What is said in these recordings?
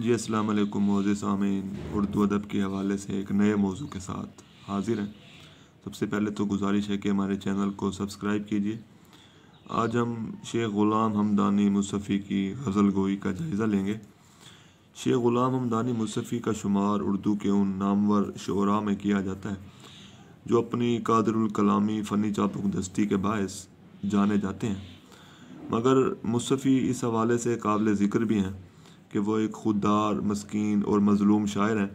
जी असलकुम मोज़ सामीन उर्दू अदब के हवाले से एक नए मौजू के साथ हाजिर हैं सबसे पहले तो गुजारिश है कि हमारे चैनल को सब्सक्राइब कीजिए आज हम शेख ग़ुलाम हमदानी मुसफ़ी की गज़ल गोई का जायज़ा लेंगे शेख ग़ुलाम हमदानी मुसफ़ी का शुमार उर्दू के उन नामवर शुरा में किया जाता है जो अपनी कादरकलामी फ़नी चापुक दस्ती के बायस जाने जाते हैं मगर मुसफ़ी इस हवाले से काबिल ज़िक्र भी हैं कि वो एक खुददार मस्किन और मज़लूम शायर हैं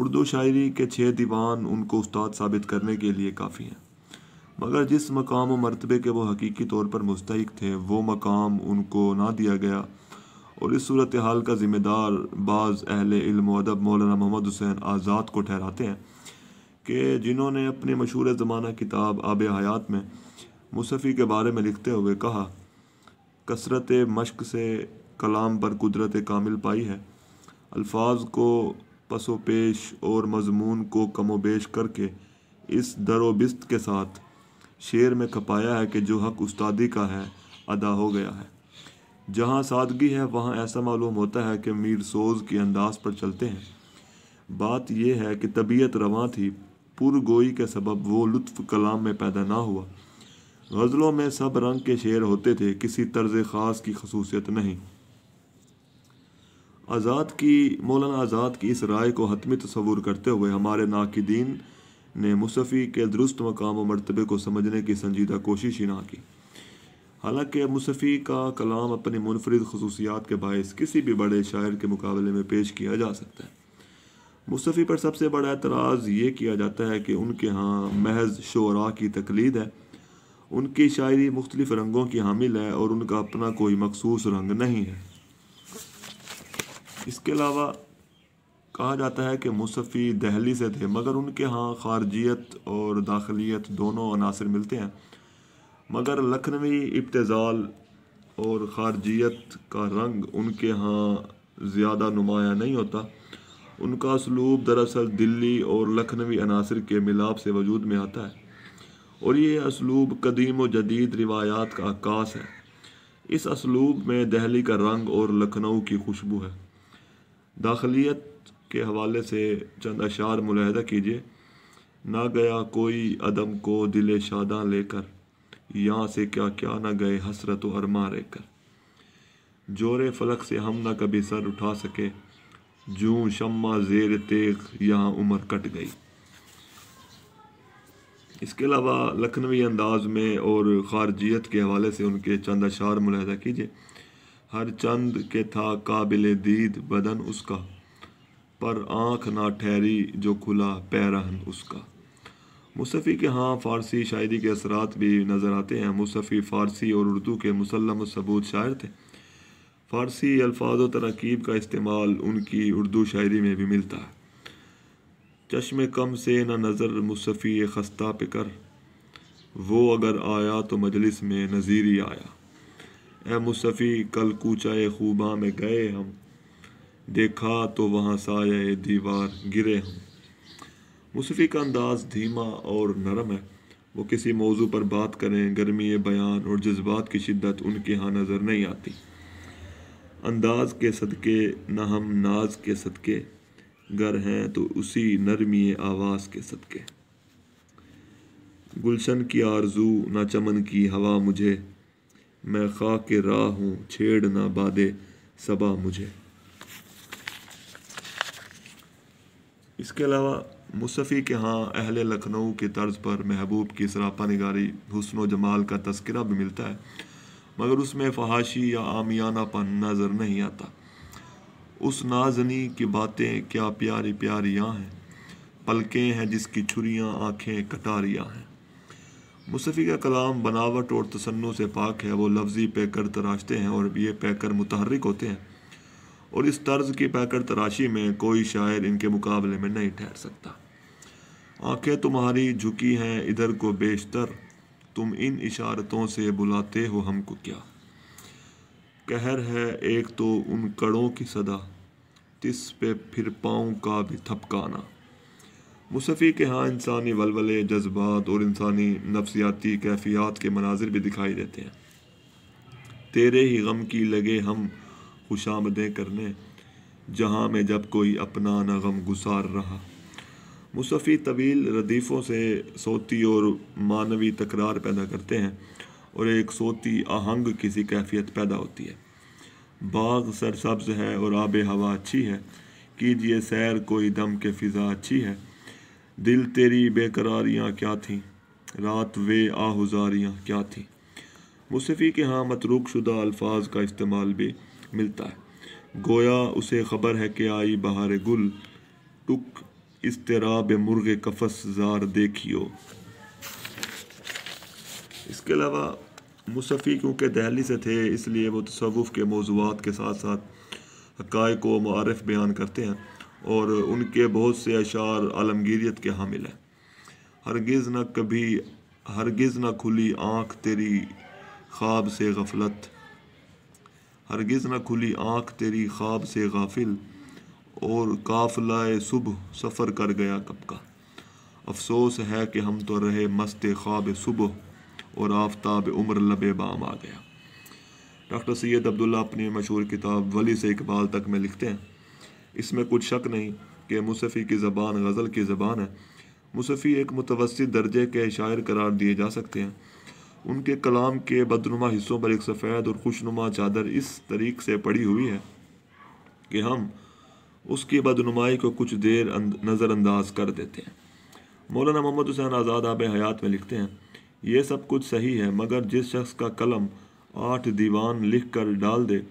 उर्दू शायरी के छः दीवान उनको उस्ताद साबित करने के लिए काफ़ी हैं मगर जिस मकाम व मरतबे के वो हकीकी तौर पर मुस्तक थे वो मकाम उनको ना दिया गया और इस सूरत हाल का ज़िम्मेदार बाज़ अहल इल्म अदब मौलाना मोहम्मद हुसैन आज़ाद को ठहराते हैं कि जिन्होंने अपने मशहूर ज़माना किताब आब हयात में मुसफ़ी के बारे में लिखते हुए कहा कसरत मश्क से कलाम पर कुदरत कामिल पाई है अल्फाज को पसो पेश और मजमून को कमो बेश करके इस दरोबिस्त के साथ शेर में खपाया है कि जो हक उस्तादी का है अदा हो गया है जहाँ सादगी है वहाँ ऐसा मालूम होता है कि मीर सोज के अंदाज पर चलते हैं बात यह है कि तबीयत रवान थी पुरगोई के सबब वो लुत्फ़ कलाम में पैदा ना हुआ गज़लों में सब रंग के शेर होते थे किसी तर्ज ख़ास की खसूसियत नहीं आज़ाद की मौलाना आज़ाद की इस राय को हतमी तस्वूर करते हुए हमारे नाकदीन ने मुसफ़ी के दुरुस्त मकाम व मरतबे को समझने की संजीदा कोशिश ही ना की हालांकि मुसफ़ी का कलाम अपनी मुनफरद खसूसियात के बायस किसी भी बड़े शायर के मुकाबले में पेश किया जा सकता है मुसफ़ी पर सबसे बड़ा एतराज़ ये किया जाता है कि उनके यहाँ महज शरा की तकलीद है उनकी शायरी मुख्तलिफ़ रंगों की हामिल है और उनका अपना कोई मखसूस रंग नहीं है इसके अलावा कहा जाता है कि मुसफ़ी दहली से थे मगर उनके यहाँ खारजियत और दाखिलियत दोनों अनासर मिलते हैं मगर लखनवी इब्तज़ाल और खारजियत का रंग उनके यहाँ ज़्यादा नुमाया नहीं होता उनका उसलूब दरअसल दिल्ली और लखनवी अनासर के मिलाप से वजूद में आता है और ये इसलूब कदीम व जदीद रिवायात का अक्कास है इस इसलूब में दहली का रंग और लखनऊ की खुशबू है दाखिलियत के हवाले से चंद अशार मुलाहदा कीजिए ना गया कोई अदम को दिल शादा लेकर यहाँ से क्या क्या ना गए हसरत व अरमा लेकर जोर फलक से हम ना कभी सर उठा सके जूं शम्मा जेर तेग यहाँ उम्र कट गई इसके अलावा लखनवी अंदाज में और खारजियत के हवाले से उनके चंद अशार मुलाहदा कीजिए हर चंद के था काबिल दीद बदन उसका पर आँख ना ठहरी जो खुला पैरहन उसका मुसफ़ी के हाँ फ़ारसी शायरी के असरात भी नज़र आते हैं मुसफ़ी फ़ारसी और उर्दू के मुसलम सबूत शायर थे फ़ारसी अल्फाज तरकीब का इस्तेमाल उनकी उर्दू शायरी में भी मिलता है चश्म कम से न नज़र मुसफ़ी खस्ता पिकर वो अगर आया तो मजलिस में नज़ीरी आया ए मुसफ़ी कल कूचाए खूबा में गए हम देखा तो वहाँ साये दीवार गिरे हम मुसफ़ी का अंदाज़ धीमा और नरम है वो किसी मौजू पर बात करें गर्मी बयान और जज्बात की शिद्दत उनके यहाँ नज़र नहीं आती अंदाज के सदक़े न हम नाज के सदक़े गर हैं तो उसी नरमी आवाज़ के सदक़े गुलशन की आरजू ना चमन की हवा मुझे मैं खा के राह हूँ छेड़ ना बादे सबा मुझे इसके अलावा मुसफ़ी के यहाँ अहल लखनऊ के तर्ज पर महबूब की सरापा हुसन व जमाल का तस्करा भी मिलता है मगर उसमें फहाशी या आमियाना नज़र नहीं आता उस नाजनी की बातें क्या प्यारी प्यारियाँ हैं पलकें हैं जिसकी छुरियाँ आँखें कटारियाँ हैं मुसफ़ी का कलाम बनावट और तसन्नु से पाक है वो लफ्ज़ी पैकर तराशते हैं और ये पैकर मुतहरक होते हैं और इस तर्ज की पैकर तराशी में कोई शायर इनके मुकाबले में नहीं ठहर सकता आंखें तुम्हारी झुकी हैं इधर को बेशतर तुम इन इशारतों से बुलाते हो हमको क्या कहर है एक तो उन कड़ों की सदा तिस पे फिर पाँव का भी थपकाना मुसफ़ी के यहाँ इंसानी वलवले जज्बात और इंसानी नफसियाती कैफियात के मनाजिर भी दिखाई देते हैं तेरे ही गम की लगे हम खुशामदें करने जहाँ में जब कोई अपना न गम गुसार रहा मुसफ़ी तवील रदीफ़ों से सोती और मानवी तकरार पैदा करते हैं और एक सोती आहंग किसी कैफियत पैदा होती है बाग सरसब्ज है और आब हवा अच्छी है कीजिए सैर कोई दम के फ़िज़ा अच्छी है दिल तेरी बेकरारियाँ क्या थीं रात वे आहुजारियाँ क्या थीं मुसफ़ी के यहाँ मतरूक शुदा अल्फाज का इस्तेमाल भी मिलता है गोया उसे ख़बर है कि आई बहार गुल टुक इस तराब मुर्ग कफस जार देखियो इसके अलावा मुसफ़ी क्योंकि दहली से थे इसलिए वो तसवुफ़ के मौजूद के साथ साथ हक़ को मारफ़ बयान करते हैं और उनके बहुत से अशार आलमगीरियत के हामिल हैं हरगिज़ न कभी हरगिज़ न खुली आँख तेरी ख्वाब से गफलत हरगिज़ न खुली आँख तेरी ख्वाब से गाफिल और काफलाए सुबह सफ़र कर गया कब का अफसोस है कि हम तो रहे मस्त ख्वाब सुबह और आफ्ताब उम्र लबे बाम आ गया डॉक्टर सैद अब्दुल्ला अपनी मशहूर किताब वली से इकबाल तक में लिखते हैं इसमें कुछ शक नहीं कि मुसफ़ी की ज़बान गज़ल की ज़बान है मुसफ़ी एक मुतवस्त दर्जे के शायर करार दिए जा सकते हैं उनके कलाम के बदनुमा हिस्सों पर एक सफ़ेद और खुशनुमा चादर इस तरीक़ से पड़ी हुई है कि हम उसकी बदनुमाई को कुछ देर नज़रअंदाज कर देते हैं मौलाना मोहम्मद हुसैन आज़ाद आब हयात में लिखते हैं ये सब कुछ सही है मगर जिस शख्स का कलम आठ दीवान लिख कर डाल दे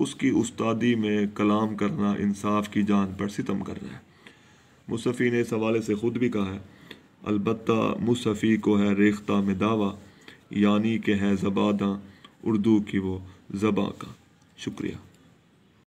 उसकी उस्तादी में कलाम करना इंसाफ की जान पर सितम कर रहा है मुसफ़ी ने इस हवाले से ख़ुद भी कहा है अलबत् मुसफ़ी को है रेख्ता में दावा यानी कि है जबादा उर्दू की वो जबा का शुक्रिया